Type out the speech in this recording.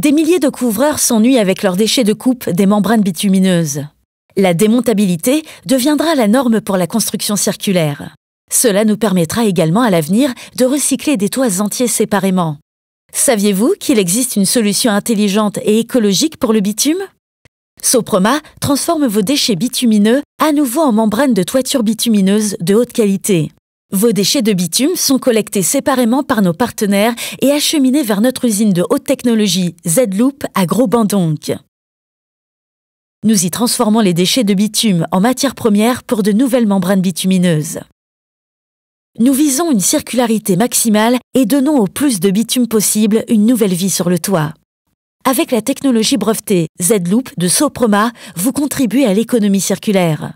Des milliers de couvreurs s'ennuient avec leurs déchets de coupe des membranes bitumineuses. La démontabilité deviendra la norme pour la construction circulaire. Cela nous permettra également à l'avenir de recycler des toits entiers séparément. Saviez-vous qu'il existe une solution intelligente et écologique pour le bitume Soproma transforme vos déchets bitumineux à nouveau en membranes de toiture bitumineuse de haute qualité. Vos déchets de bitume sont collectés séparément par nos partenaires et acheminés vers notre usine de haute technologie Z-Loop à gros Nous y transformons les déchets de bitume en matière première pour de nouvelles membranes bitumineuses. Nous visons une circularité maximale et donnons au plus de bitume possible une nouvelle vie sur le toit. Avec la technologie brevetée Z-Loop de Soproma, vous contribuez à l'économie circulaire.